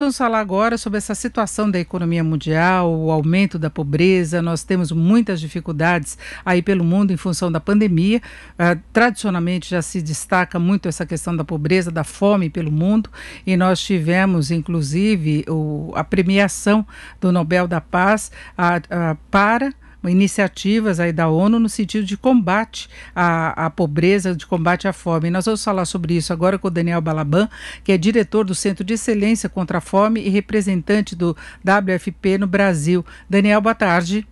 Vamos falar agora sobre essa situação da economia mundial, o aumento da pobreza. Nós temos muitas dificuldades aí pelo mundo em função da pandemia. Uh, tradicionalmente já se destaca muito essa questão da pobreza, da fome pelo mundo. E nós tivemos, inclusive, o, a premiação do Nobel da Paz para iniciativas aí da ONU no sentido de combate à, à pobreza, de combate à fome. nós vamos falar sobre isso agora com o Daniel Balaban, que é diretor do Centro de Excelência contra a Fome e representante do WFP no Brasil. Daniel, boa tarde.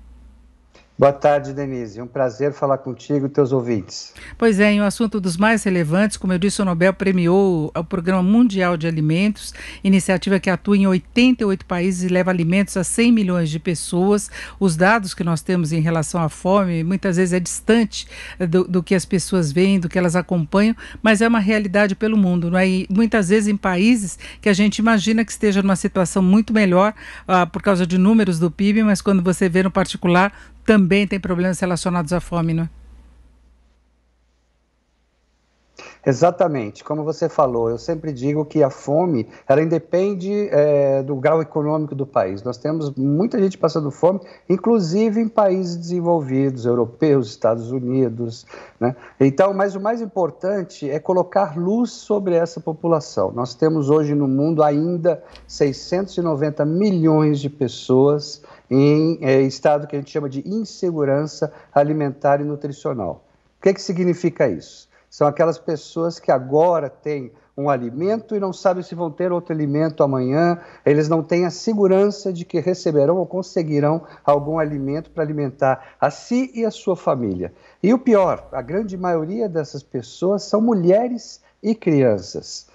Boa tarde, Denise. Um prazer falar contigo e teus ouvintes. Pois é, em um assunto dos mais relevantes, como eu disse, o Nobel premiou o Programa Mundial de Alimentos, iniciativa que atua em 88 países e leva alimentos a 100 milhões de pessoas. Os dados que nós temos em relação à fome muitas vezes é distante eh, do, do que as pessoas veem, do que elas acompanham, mas é uma realidade pelo mundo, não é? E muitas vezes em países que a gente imagina que esteja numa situação muito melhor ah, por causa de números do PIB, mas quando você vê no particular, também tem problemas relacionados à fome, não é? Exatamente, como você falou, eu sempre digo que a fome, ela independe é, do grau econômico do país. Nós temos muita gente passando fome, inclusive em países desenvolvidos, europeus, Estados Unidos, né? Então, mas o mais importante é colocar luz sobre essa população. Nós temos hoje no mundo ainda 690 milhões de pessoas em é, estado que a gente chama de insegurança alimentar e nutricional. O que, é que significa isso? São aquelas pessoas que agora têm um alimento e não sabem se vão ter outro alimento amanhã, eles não têm a segurança de que receberão ou conseguirão algum alimento para alimentar a si e a sua família. E o pior, a grande maioria dessas pessoas são mulheres e crianças.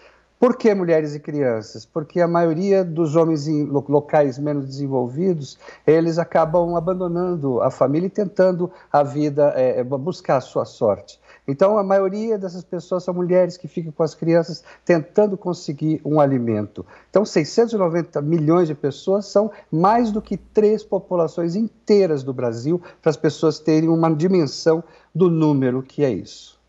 Por que mulheres e crianças? Porque a maioria dos homens em locais menos desenvolvidos, eles acabam abandonando a família e tentando a vida, é, é buscar a sua sorte. Então, a maioria dessas pessoas são mulheres que ficam com as crianças tentando conseguir um alimento. Então, 690 milhões de pessoas são mais do que três populações inteiras do Brasil, para as pessoas terem uma dimensão do número que é isso.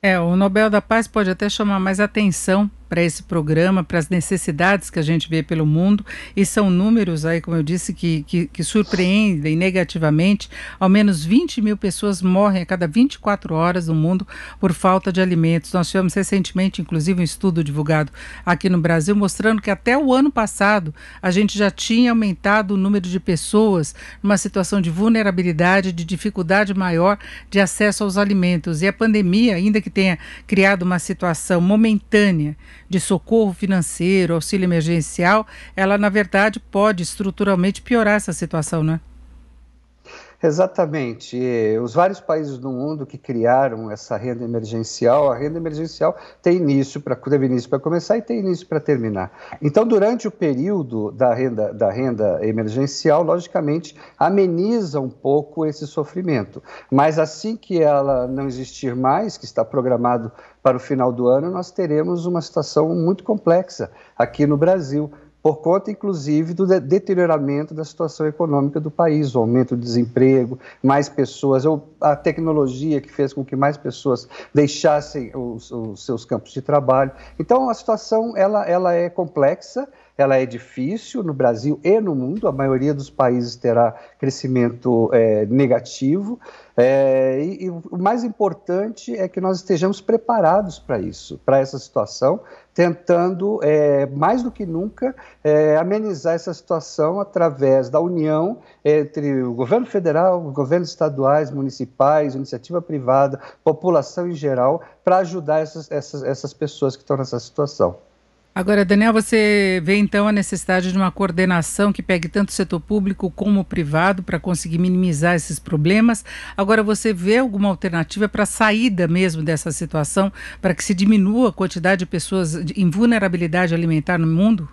É, o Nobel da Paz pode até chamar mais atenção para esse programa, para as necessidades que a gente vê pelo mundo, e são números aí, como eu disse, que, que, que surpreendem negativamente. Ao menos 20 mil pessoas morrem a cada 24 horas no mundo por falta de alimentos. Nós tivemos recentemente, inclusive, um estudo divulgado aqui no Brasil mostrando que até o ano passado a gente já tinha aumentado o número de pessoas numa situação de vulnerabilidade, de dificuldade maior de acesso aos alimentos. E a pandemia, ainda que tenha criado uma situação momentânea, de socorro financeiro, auxílio emergencial, ela, na verdade, pode estruturalmente piorar essa situação, né? Exatamente. Os vários países do mundo que criaram essa renda emergencial, a renda emergencial tem início para teve início para começar e tem início para terminar. Então, durante o período da renda, da renda emergencial, logicamente ameniza um pouco esse sofrimento. Mas assim que ela não existir mais, que está programado para o final do ano, nós teremos uma situação muito complexa aqui no Brasil por conta, inclusive, do deterioramento da situação econômica do país, o aumento do desemprego, mais pessoas, ou a tecnologia que fez com que mais pessoas deixassem os, os seus campos de trabalho. Então, a situação ela, ela é complexa, ela é difícil no Brasil e no mundo, a maioria dos países terá crescimento é, negativo, é, e, e o mais importante é que nós estejamos preparados para isso, para essa situação, tentando, é, mais do que nunca, é, amenizar essa situação através da união entre o governo federal, governos estaduais, municipais, iniciativa privada, população em geral, para ajudar essas, essas, essas pessoas que estão nessa situação. Agora, Daniel, você vê então a necessidade de uma coordenação que pegue tanto o setor público como o privado para conseguir minimizar esses problemas. Agora, você vê alguma alternativa para a saída mesmo dessa situação, para que se diminua a quantidade de pessoas em vulnerabilidade alimentar no mundo?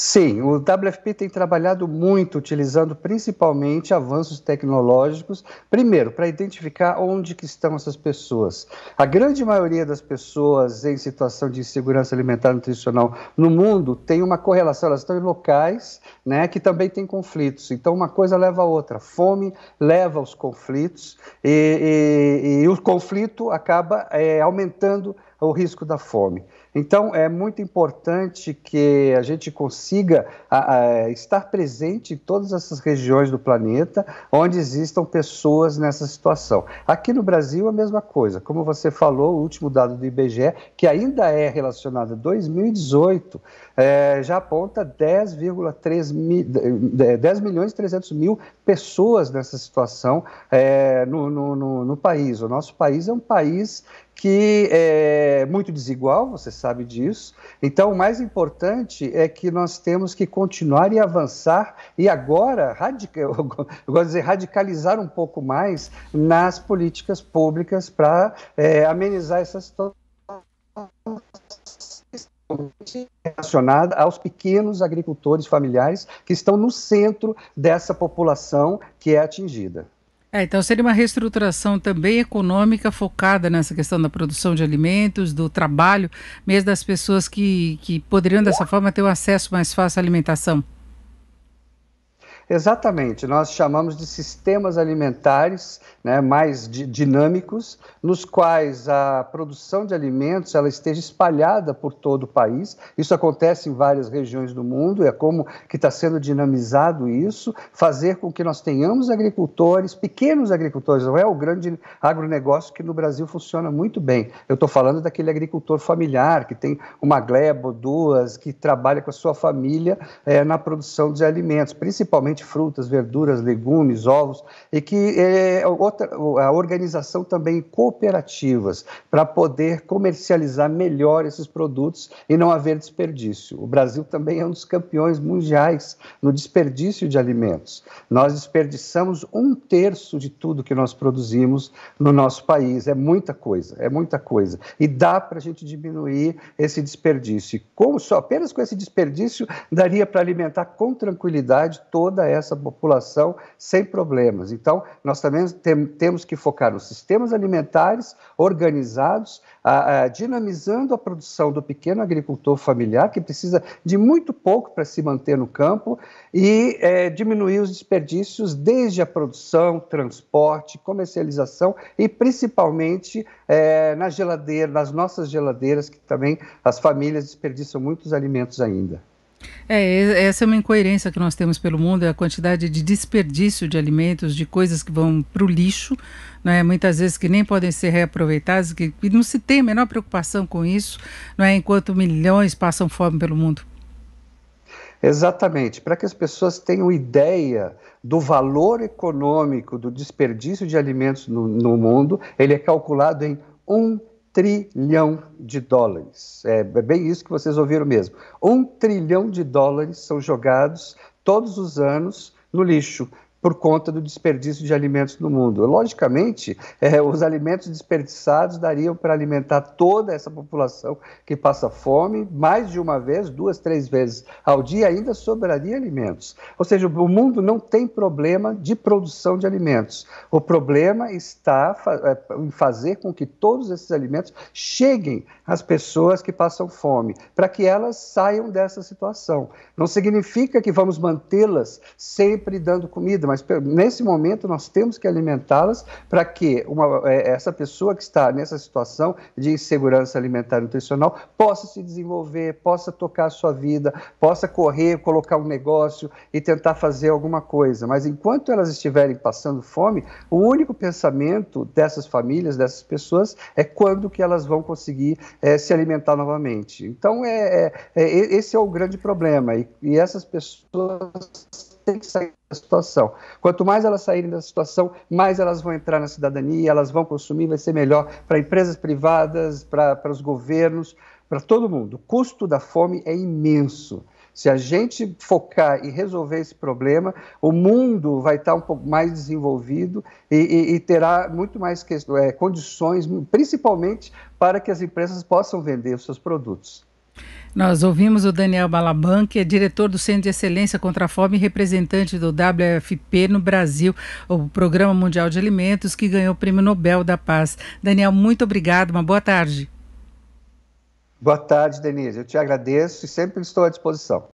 Sim, o WFP tem trabalhado muito utilizando principalmente avanços tecnológicos, primeiro, para identificar onde que estão essas pessoas. A grande maioria das pessoas em situação de insegurança alimentar e nutricional no mundo tem uma correlação, elas estão em locais né, que também têm conflitos. Então, uma coisa leva a outra. Fome leva aos conflitos e, e, e o conflito acaba é, aumentando é o risco da fome. Então, é muito importante que a gente consiga a, a, estar presente em todas essas regiões do planeta onde existam pessoas nessa situação. Aqui no Brasil, a mesma coisa. Como você falou, o último dado do IBGE, que ainda é relacionado a 2018, é, já aponta 10,3 mi, 10 é, milhões e 300 mil pessoas nessa situação é, no, no, no, no país. O nosso país é um país que é muito desigual, você sabe disso. Então, o mais importante é que nós temos que continuar e avançar e agora, eu gosto de dizer, radicalizar um pouco mais nas políticas públicas para é, amenizar essa situação relacionada aos pequenos agricultores familiares que estão no centro dessa população que é atingida. É, então seria uma reestruturação também econômica focada nessa questão da produção de alimentos, do trabalho, mesmo das pessoas que, que poderiam dessa forma ter um acesso mais fácil à alimentação. Exatamente, nós chamamos de sistemas alimentares né, mais dinâmicos, nos quais a produção de alimentos ela esteja espalhada por todo o país. Isso acontece em várias regiões do mundo, é como que está sendo dinamizado isso, fazer com que nós tenhamos agricultores, pequenos agricultores, não é o grande agronegócio que no Brasil funciona muito bem. Eu estou falando daquele agricultor familiar que tem uma gleba ou duas, que trabalha com a sua família é, na produção de alimentos, principalmente principalmente frutas, verduras, legumes, ovos, e que é, outra, a organização também cooperativas para poder comercializar melhor esses produtos e não haver desperdício. O Brasil também é um dos campeões mundiais no desperdício de alimentos. Nós desperdiçamos um terço de tudo que nós produzimos no nosso país. É muita coisa, é muita coisa. E dá para a gente diminuir esse desperdício. com, só apenas com esse desperdício daria para alimentar com tranquilidade toda essa população sem problemas. Então, nós também tem, temos que focar nos sistemas alimentares organizados, a, a, dinamizando a produção do pequeno agricultor familiar, que precisa de muito pouco para se manter no campo, e é, diminuir os desperdícios desde a produção, transporte, comercialização e principalmente é, na geladeira, nas nossas geladeiras, que também as famílias desperdiçam muitos alimentos ainda. É, essa é uma incoerência que nós temos pelo mundo, é a quantidade de desperdício de alimentos, de coisas que vão para o lixo, né? muitas vezes que nem podem ser reaproveitadas, que, não se tem a menor preocupação com isso, não é? enquanto milhões passam fome pelo mundo. Exatamente, para que as pessoas tenham ideia do valor econômico do desperdício de alimentos no, no mundo, ele é calculado em um trilhão de dólares. É, é bem isso que vocês ouviram mesmo. Um trilhão de dólares são jogados todos os anos no lixo, por conta do desperdício de alimentos no mundo. Logicamente, é, os alimentos desperdiçados dariam para alimentar toda essa população que passa fome mais de uma vez, duas, três vezes ao dia, ainda sobraria alimentos. Ou seja, o mundo não tem problema de produção de alimentos. O problema está é, em fazer com que todos esses alimentos cheguem às pessoas que passam fome, para que elas saiam dessa situação. Não significa que vamos mantê-las sempre dando comida mas nesse momento nós temos que alimentá-las para que uma, é, essa pessoa que está nessa situação de insegurança alimentar e nutricional possa se desenvolver, possa tocar a sua vida, possa correr, colocar um negócio e tentar fazer alguma coisa. Mas enquanto elas estiverem passando fome, o único pensamento dessas famílias, dessas pessoas, é quando que elas vão conseguir é, se alimentar novamente. Então, é, é, é esse é o grande problema. e, e essas pessoas tem que sair da situação. Quanto mais elas saírem da situação, mais elas vão entrar na cidadania, elas vão consumir, vai ser melhor para empresas privadas, para os governos, para todo mundo. O custo da fome é imenso. Se a gente focar e resolver esse problema, o mundo vai estar um pouco mais desenvolvido e, e, e terá muito mais que, é, condições, principalmente para que as empresas possam vender os seus produtos. Nós ouvimos o Daniel Balaban, que é diretor do Centro de Excelência contra a Fome e representante do WFP no Brasil, o Programa Mundial de Alimentos, que ganhou o Prêmio Nobel da Paz. Daniel, muito obrigado, uma boa tarde. Boa tarde, Denise. Eu te agradeço e sempre estou à disposição.